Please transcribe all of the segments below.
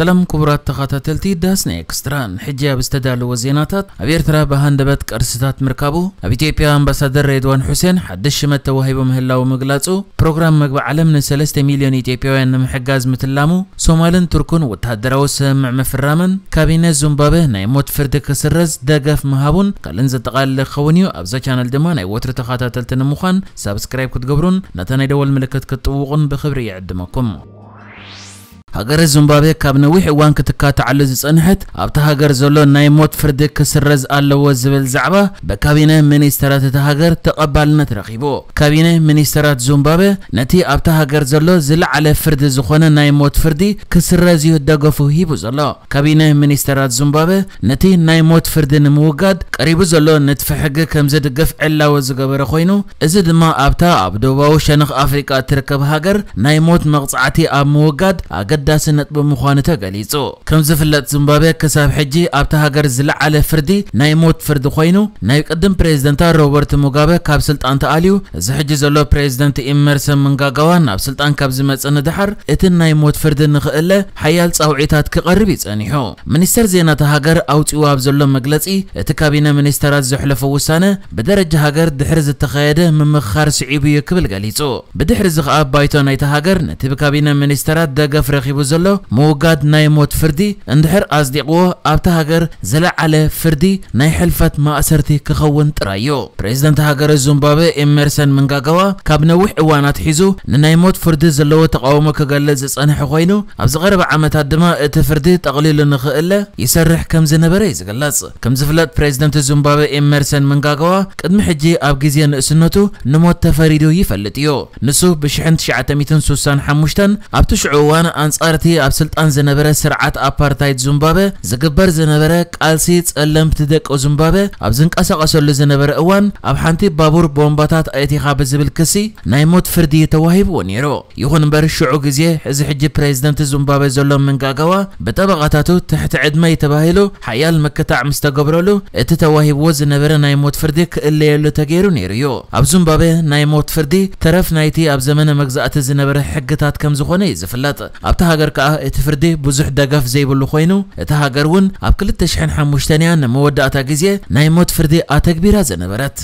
سلام كبرات تخاتلتي داس نيكستران حجاب استدال وزينات ابيرترا بهندبت كرستات مركابو ابي تيبيا امباسادر ريدوان حسين حدش مت توهيب مهلاو مغلاصو بروغرام مغبع علم ن 3 مليون ايتيبيا ان محجاز متلامو سومالن تركون وتهدراو سمع مفرامن كابينه زومبابه ناي موت فرد كسرز دغف مهابون قالن زتقال خونيو ابزا شانل دما ناي وتر تخاتلتن مخان سبسكرايب كتغبرون نتا دول ملكت كتوقن بخبري يعدمكم هاجر زيمبابوي كابنا وحي وان كتكات على انحت ابتا هاجر زلو ناي موت فرد كسرز الله زبل زعبه بكابينه مينسترات هاجر تقبل رخيبو كابينه مينسترات زيمبابوي نتي ابتا هاجر زلو زل على فرد زخونه ناي موت فردي كسرز يدغفو هيبو زلو كابينه مينسترات زيمبابوي نتي ناي موت فرد نموغاد قريب زلو نتف حق كم زدغف علاو زغبر خوينو ازد ما ابتا ابدو باو شنخ افريقيا تركب هاجر ناي موت مقصعتي اب موغاد اقد ኣገዳስነት ብምዃኑ ተገሊጹ ከም ዝፍለጥ ዚምባብዌ ክሳብ ሕጂ ኣብቲ ሃገር ዝለዓለ ፍርዲ ናይ ሞት ፍርዲ ኮይኑ ናይ ቅድም ፕሬዚደንታ ሮበርት ሙጋበ ካብ ስልጣን ተኣልዩ እዚ ሕጂ ዘሎ ፕሬዚደንት ኢመርሰን ምንጋጋዋ ናብ ስልጣን ካብ ዝመፀ ንድሓር እቲ ናይ ሞት ፍርዲ ንኽእለ ሓያል ጻውዒታት ክቐርብ ይጸኒሑ ሚኒስተር ዜና እቲ ሃገር ኣውፂኡ ኣብ ዘሎ መግለጺ እቲ ካቢነ ሚኒስተራት ዘሕለፈ ውሳነ ብደረጃ ሃገር ድሕሪ ዝተኸየደ ምምኻር ስዒቡ እዩ ክብል ገሊጹ ብድሕሪ እዚ ከዓ ባይቶ ናይቲ ሃገር ነቲ ብካቢነ ሚኒስተራት ደገፍ ረኪቡ ረኺቡ ዘሎ ምውጋድ ናይ ሞት ፍርዲ እንድሕር ኣጽዲቕዎ ኣብቲ ሃገር ዘለዓለ ፍርዲ ናይ ሕልፈት ማእሰርቲ ክኸውን ጥራይ እዩ ፕሬዚደንት ሃገረ ዚምባብዌ ኤመርሰን ምንጋጋዋ ካብ ነዊሕ እዋናት ሒዙ ንናይ ሞት ፍርዲ ዘለዎ ተቃውሞ ክገልጽ ዝጸንሐ ኮይኑ ኣብዚ ቀረበ ዓመታት ድማ እቲ ፍርዲ ጠቕሊሉ ንኽእለ ይሰርሕ ከም ዝነበረ እዩ ዝግለጽ ከም ዝፍለጥ ፕሬዚደንት ዚምባብዌ ኤመርሰን ምንጋጋዋ ቅድሚ ሕጂ ኣብ ግዜ ንእስነቱ ንሞት ተፈሪዱ ይፈልጥ እዩ ንሱ ብ1965 ኣብቲ ሽዑ እዋን ኣንጽ መጻርቲ ኣብ ስልጣን ዝነበረ ስርዓት ኣፓርታይድ ዚምባብዌ ዝግበር ዝነበረ ቃልሲ ጸለምቲ ደቆ ዚምባብዌ ኣብ ዝንቀሳቐሰሉ ዝነበረ እዋን ኣብ ሓንቲ ባቡር ቦምባታት ኣእቲኻ ብዝብል ክሲ ናይ ሞት ፍርዲ ተዋሂብዎ ነይሩ ይኹን እምበር ሽዑ ግዜ ሕዚ ሕጂ ፕሬዚደንት ዚምባብዌ ዘሎ መንጋገዋ ብጠበቓታቱ ትሕቲ ዕድመይ ተባሂሉ ሓያል ምክታዕ ምስ ተገብረሉ እቲ ተዋሂብዎ ዝነበረ ናይ ሞት ፍርዲ ክእለየሉ ተገይሩ ነይሩ እዩ ኣብ ዚምባብዌ ናይ ሞት ፍርዲ ተረፍ ናይቲ ኣብ ዘመነ መግዛእቲ ዝነበረ ሕግታት ከም ዝኾነ እዩ ዝፍለጥ ኣብታ هاجر كأه تفردي بزح دقف زي بلو خوينو تهاجر ون أبكل التشحن حموشتانيان مودة أتاقزية نايموت فردي أتكبيرا زنبرت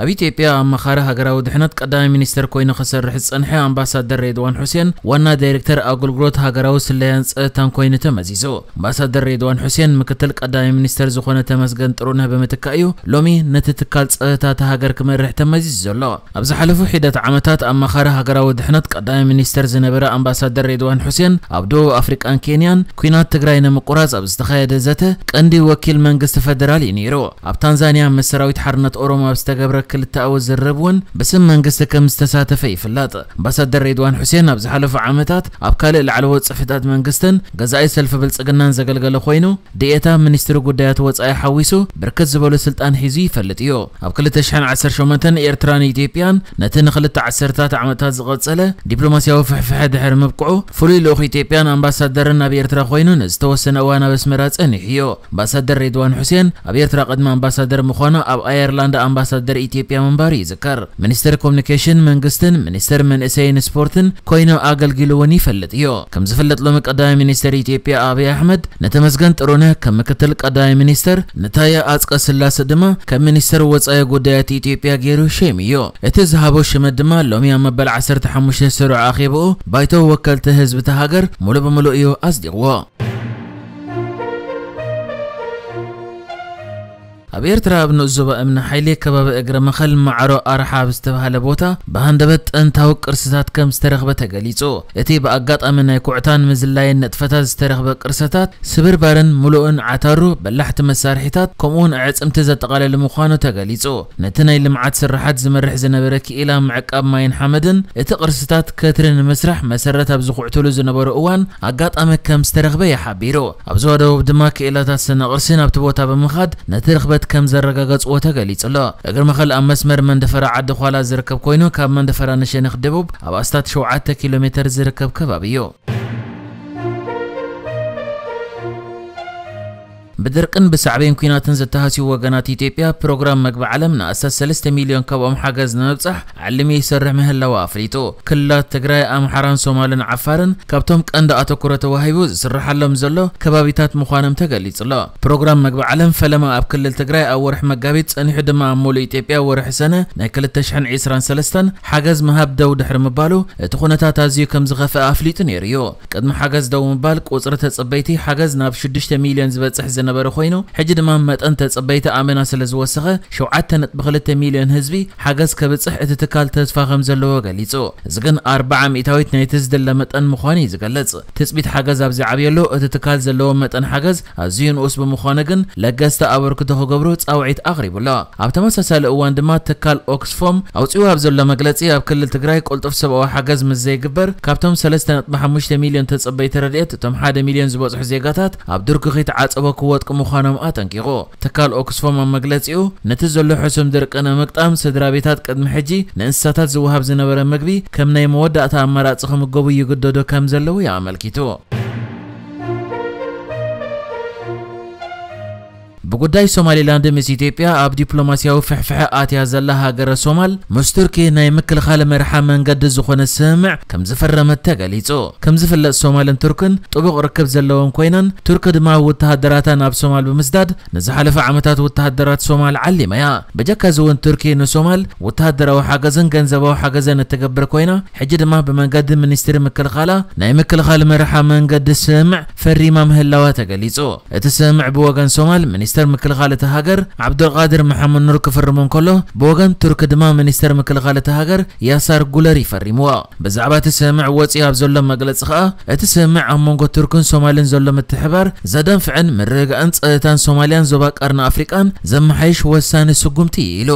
أبي تي بي أم خارها قراو دحنات قدام مينستر كوين خسر رحس أنحي أمباسادر ريدوان حسين وانا ديركتر أقول جروت هاقراو سليان تان كوين تمزيزو أمباسادر ريدوان حسين مكتل قدام مينستر زخونة تمزغن ترونها بمتكايو لومي نتتكال سأتات هاقر رح تمزيزو لا أبز حلف حيدات عمتات أم خارها قراو دحنات قدام مينستر زنبرة أمباسادر ريدوان حسين أبدو أفريقيا كينيان كوينات تقراينا مقراز أبز تخيل ذاته قندي وكيل من جست فدرالي نيرو أب تنزانيا مسراويت حرنت أوروما أبستقبر መድረክ ክልተ ኣወት ዘረብውን ብስም መንግስቲ ከም ዝተሳተፈ ይፍለጥ ኣምባሳደር ሬድዋን ሁሴን ኣብ ዝሓለፉ ዓመታት ኣብ ካልእ ላዕለዎት ፅፍታት መንግስትን ገዛኢ ሰልፊ ብልፅግናን ዘገልገለ ኮይኑ ድኤታ ሚኒስትሪ ጉዳያት ወፃኢ ሓዊሱ ብርክት ዝበሉ ስልጣን ሒዙ ይፈልጥ እዩ ኣብ 2018 ኤርትራን ኢትዮጵያን ነቲ ንክልተ ዓሰርታት ዓመታት ዝቐፀለ ዲፕሎማስያዊ ፍሕፍሐ ድሕሪ ምብቅዑ ፍሉይ ልኡክ ኢትዮጵያን ኣምባሳደርን ኣብ ኤርትራ ኮይኑ ንዝተወሰነ እዋን ኣብ ኣስመራ ፀኒሕ እዩ ኣምባሳደር ሬድዋን ሁሴን ኣብ ኤርትራ ቅድሚ ኣምባሳደር ምዃኑ ኣብ ኣየርላንድ ኣምባሳደር ኢትዮጵያ ምንባር ይዝከር ሚኒስትር ኮሚኒኬሽን መንግስትን ሚኒስትር መንእሰይን ስፖርትን ኮይኑ ኣገልጊሉ እውን ይፈልጥ እዩ ከም ዝፍለጥሎም ቀዳማይ ሚኒስትር ኢትዮጵያ ኣብይ ኣሕመድ ነተመስገን ጥሩነህ ከም ምክትል ቀዳማይ ሚኒስትር ንታየ ኣፅቀ ስላሴ ድማ ከም ሚኒስትር ወፃኢ ጉዳያት ኢትዮጵያ ገይሩ ሽም እዩ እቲ ዝሃቦ ሽመት ድማ ሎሚ ኣብ መበል 15 ስሩዕ ኣኼብኡ ባይቶ ወከልቲ ህዝቢ ተሃገር ሙሉእ ብሙሉእ እዩ ኣጽዲቕዎ ኣብ ኤርትራ ኣብ ንዕዘቦ እምኒ ሓይሌ ከባቢ እግረ መኸል ማዕሮ ኣርሓ ብዝተባሃለ ቦታ ብሃንደበት ጥንታዊ ቅርስታት ከም ዝተረኽበ ተገሊጹ እቲ ብኣጋጣሚ ናይ ኩዕታን ምዝላይን ነጥፈታት ዝተረኽበ ቅርሰታት ስብርባርን ሙሉእን ዓታሩ በላሕቲ መሳርሒታት ከምኡውን ኣዕፅምቲ ዘጠቓለለ ምዃኑ ተገሊጹ ነቲ ናይ ልምዓት ስራሓት ዝመርሕ ዝነበረ ክኢላ ምዕቃብ ማይን ሓመድን እቲ ቅርስታት ከትሪ ንምስራሕ መሰረት ኣብ ዝኹዕትሉ ዝነበሩ እዋን ኣጋጣሚ ከም ዝተረኽበ ይሓቢሩ ኣብዞባ ደቡብ ድማ ክኢላታት ስነ ቅርሲ ናብቲ ቦታ ብምኻድ ነቲ ረኽበት كملت كم زرقة قط وتجليت الله أجر مخل أمس مر من دفر عد خلا زركب كوينو كاب من دفر نشين خدبوب أبى أستات شو عدت كيلومتر زركب كبابيو بدرقن بسعبين كيناتن زتهاسي وغنات إثيوبيا بروغرام مقبع علمنا أساس 3 مليون كب أم حاجز نبصح علمي يسرع مهلا أفريتو كلا تقرأي أم حران سومالن عفارن كابتم كأند أتكرة وهيبوز سرح لهم زلو كبابيتات مخانم تجليت الله بروغرام مقبع علم فلما أب كل التقرأي أو رح مقابيت أن حد ما مول إثيوبيا ورح سنة ناكل التشحن عسران سلستن حاجز مهاب دو دحر مبالو تخونتات أزيو كم زغفة أفليتو نيريو قد حاجز دو مبالك قصرة صبيتي حاجز ناب 6 مليون زبط ዝነበረ ኮይኑ ሕጂ ድማ መጠን ተጸበይቲ ኣመና ስለ ዝወሰኸ 7.2 ሚልዮን ህዝቢ ሓገዝ ከብፅሕ እቲ ትካል ተስፋ ከም ዘለዎ ገሊጹ እዚ ግን 40 ሚእታዊት ናይቲ ዝደለ መጠን ምዃኑ እዩ ዝገልጽ ትፅቢት ሓገዝ ኣብ ዝዓብየሉ እቲ ትካል ዘለዎ መጠን ሓገዝ ኣዝዩ ንኡስ ብምዃኑ ግን ለገስቲ ኣበርክቶ ክገብሩ ጻውዒት ኣቕሪቡሎ ኣብ ተመሳሳሊ እዋን ድማ ትካል ኦክስፎም ኣውፅኡ ኣብ ዘሎ መግለፂ ኣብ ክልል ትግራይ ቁልጡፍ ሰብኣዊ ሓገዝ ምስ ዘይግበር ካብቶም 3.5 ሚልዮን ተጸበይቲ ረድኤት እቶም 1 ሚልዮን ዝበፅሑ ዜጋታት ኣብ ድርኪ ኺትዓፀበ ክወ ዝዕወት ምዃኖም ኣጠንቂቑ ትካል ኦክስፎም ኣብ መግለፂኡ ነቲ ዘሎ ሕሱም ድርቅነ ምቅጣም ስድራ ቤታት ቅድሚ ሕጂ ንእንስሳታት ዝውሃብ ዝነበረ ምግቢ ከም ናይ መወዳእታ ኣማራፂ ክምገቡ ይግደዶ ከም ዘለዉ ይኣመልኪቱ بقداي سومالي لاند مس إثيوبيا أب دبلوماسيا وفحفحة آتيا زلها جر الصومال مستركي نايمكل خال مرحا من قد زخون السامع كم زفر متجليتو كم زفر الصومال تركن طبق ركب زلهم كوينا ترك دما وتهدرات ناب سومال بمزداد نزح نزحلف عمتات وتهدرات سومال علي مايا بجك زون تركي نصومال وتهدر وحجزن جنزبا وحجزن تجبر كوينا حجد ما بمنقد منستر مكل خالا نايمكل خال مرحا من قد السامع فري ما مهلا وتجليتو السامع بوجن صومال منستر ሚኒስተር ምክልኻል ሃገር ዓብዱልቃድር መሐመድ ኑር ክፍርሞም ከሎ ብወገን ቱርክ ድማ ሚኒስተር ምክልኻል ሃገር ያሳር ጉለር ይፈሪምዋ ብዛዕባ እቲ ስምዕ ወፂ ኣብ ዘሎ መግለፂ ከዓ እቲ ስምዕ ኣብ መንጎ ቱርክን ሶማልን ዘሎ ምትሕባር ዘደንፍዕን ምርግኣን ፀጥታን ሶማልያን ዞባ ቀርኒ ኣፍሪቃን ዘመሓይሽ ወሳኒ ስጉምቲ ኢሉ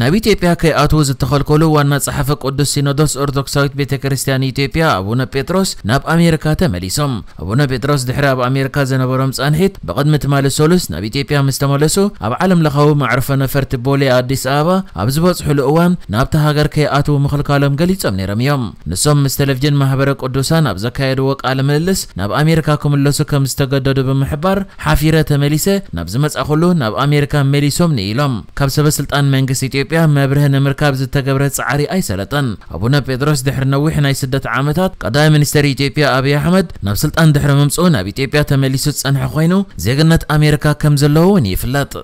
ናብ ኢትዮጵያ ከይኣትዉ ዝተኸልከሉ ዋና ጸሓፈ ቅዱስ ሲኖዶስ ኦርቶዶክሳዊት ቤተ ክርስቲያን ኢትዮጵያ ኣቡነ ጴጥሮስ ናብ ኣሜሪካ ተመሊሶም ኣቡነ ጴጥሮስ ድሕሪ ኣብ ኣሜሪካ ዝነበሮም ጻንሒት ብቕድሚ ትማሊ ሰሉስ ናብ ኢትዮጵያ ምስ ተመለሱ ኣብ ዓለም ለኻዊ ማዕርፈ ነፈርቲ ቦሌ ኣዲስ ኣበባ ኣብ ዝበጽሕሉ እዋን ናብቲ ሃገር ከይኣትዉ ምኽልካሎም ገሊፆም ነይሮም እዮም ንሶም ምስ ቴሌቭዥን ማሕበረ ቅዱሳን ኣብ ዘካየድዎ ቃለ ምልልስ ናብ ኣሜሪካ ክምለሱ ከም ዝተገደዱ ብምሕባር ሓፊረ ተመሊሰ ናብ ዝመጻኹሉ ናብ ኣሜሪካ መሊሶም ንኢሎም ካብ ሰበስልጣን መንግስቲ ኢትዮጵያ إثيوبيا مبرهن مركب زتجبرت صعري أي سلطان أبونا بيدروس دحرنا وحنا يسدد عامتات قدام منستري إثيوبيا أبي أحمد نفسلت أن دحر ممسونا بإثيوبيا تمليسوس أن حقينو زيجنة أمريكا كم زلوني فلات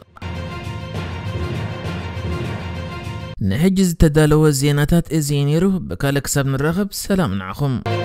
نحجز تدالو الزيناتات إزينيرو بكالك سبن الرغب سلام عليكم